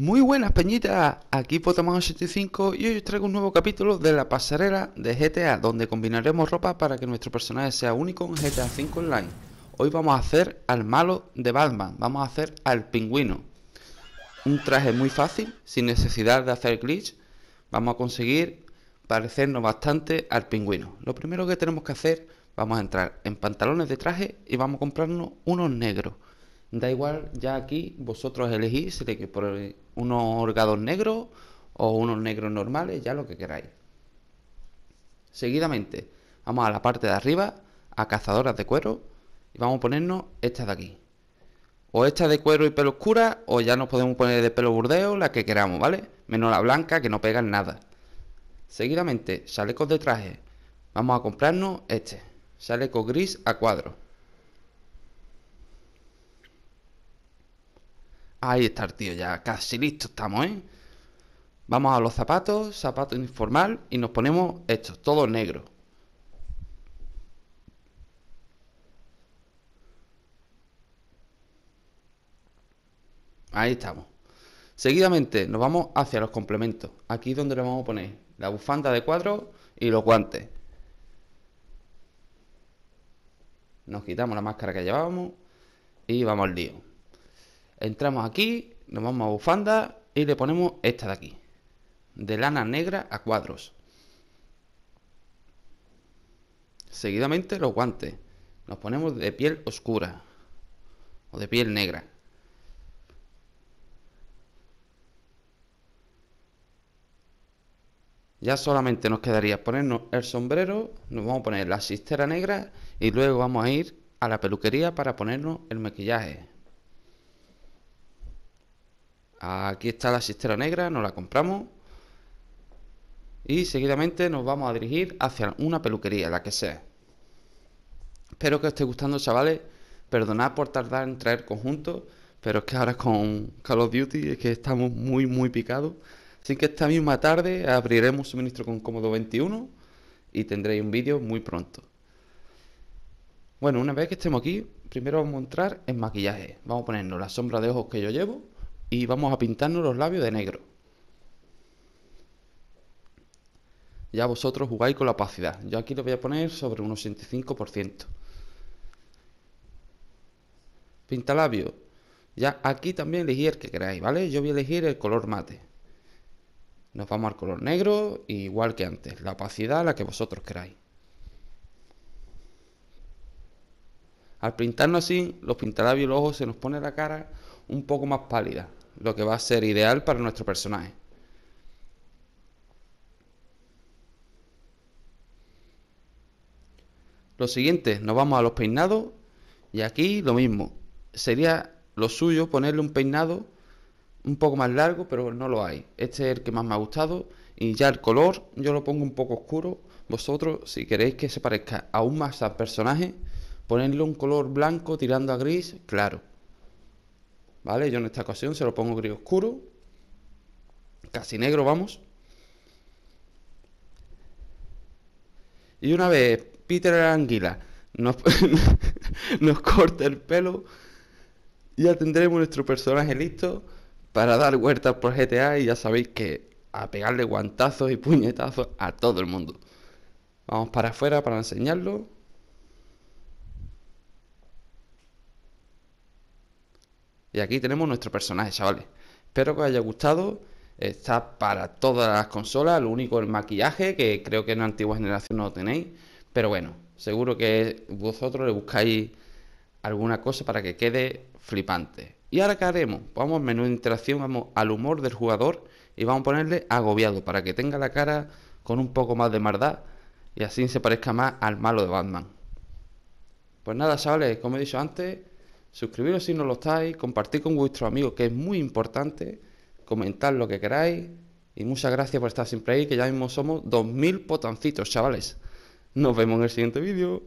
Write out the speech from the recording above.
Muy buenas peñitas, aquí Potamon85 y hoy os traigo un nuevo capítulo de la pasarela de GTA donde combinaremos ropa para que nuestro personaje sea único en GTA 5 Online. Hoy vamos a hacer al malo de Batman, vamos a hacer al pingüino. Un traje muy fácil, sin necesidad de hacer glitch, vamos a conseguir parecernos bastante al pingüino. Lo primero que tenemos que hacer, vamos a entrar en pantalones de traje y vamos a comprarnos unos negros. Da igual, ya aquí vosotros elegís si que por unos holgados negros o unos negros normales, ya lo que queráis. Seguidamente, vamos a la parte de arriba, a cazadoras de cuero, y vamos a ponernos estas de aquí. O esta de cuero y pelo oscura, o ya nos podemos poner de pelo burdeo, la que queramos, ¿vale? Menos la blanca, que no pega nada. Seguidamente, chalecos de traje. Vamos a comprarnos este. Chaleco gris a cuadro. Ahí está el tío, ya casi listo estamos, ¿eh? Vamos a los zapatos, zapato informal y nos ponemos estos, todo negro. Ahí estamos. Seguidamente nos vamos hacia los complementos. Aquí es donde le vamos a poner la bufanda de cuadro y los guantes. Nos quitamos la máscara que llevábamos y vamos al lío. Entramos aquí, nos vamos a bufanda y le ponemos esta de aquí. De lana negra a cuadros. Seguidamente los guantes. Nos ponemos de piel oscura. O de piel negra. Ya solamente nos quedaría ponernos el sombrero, nos vamos a poner la cistera negra y luego vamos a ir a la peluquería para ponernos el maquillaje. Aquí está la cistera negra, nos la compramos. Y seguidamente nos vamos a dirigir hacia una peluquería, la que sea. Espero que os esté gustando, chavales. Perdonad por tardar en traer conjuntos, pero es que ahora con Call of Duty es que estamos muy, muy picados. Así que esta misma tarde abriremos suministro con cómodo 21 y tendréis un vídeo muy pronto. Bueno, una vez que estemos aquí, primero vamos a entrar en maquillaje. Vamos a ponernos la sombra de ojos que yo llevo y vamos a pintarnos los labios de negro. Ya vosotros jugáis con la opacidad. Yo aquí lo voy a poner sobre un 85%. Pintalabio. Ya aquí también elegir el que queráis, ¿vale? Yo voy a elegir el color mate. Nos vamos al color negro, igual que antes. La opacidad, la que vosotros queráis. Al pintarnos así, los pintalabios y los ojos se nos pone la cara un poco más pálida lo que va a ser ideal para nuestro personaje. Lo siguiente, nos vamos a los peinados y aquí lo mismo. Sería lo suyo ponerle un peinado un poco más largo, pero no lo hay. Este es el que más me ha gustado y ya el color yo lo pongo un poco oscuro. Vosotros, si queréis que se parezca aún más al personaje, ponerle un color blanco tirando a gris, claro. ¿Vale? Yo en esta ocasión se lo pongo gris oscuro. Casi negro, vamos. Y una vez Peter Anguila nos, nos corta el pelo, ya tendremos nuestro personaje listo para dar vueltas por GTA y ya sabéis que a pegarle guantazos y puñetazos a todo el mundo. Vamos para afuera para enseñarlo. Y aquí tenemos nuestro personaje, chavales. Espero que os haya gustado. Está para todas las consolas, lo único el maquillaje, que creo que en la antigua generación no lo tenéis. Pero bueno, seguro que vosotros le buscáis alguna cosa para que quede flipante. ¿Y ahora qué haremos? Vamos al menú de interacción, vamos al humor del jugador y vamos a ponerle agobiado para que tenga la cara con un poco más de maldad y así se parezca más al malo de Batman. Pues nada, chavales, como he dicho antes, suscribiros si no lo estáis, compartir con vuestros amigos, que es muy importante, comentar lo que queráis. Y muchas gracias por estar siempre ahí, que ya mismo somos 2.000 potancitos, chavales. Nos vemos en el siguiente vídeo.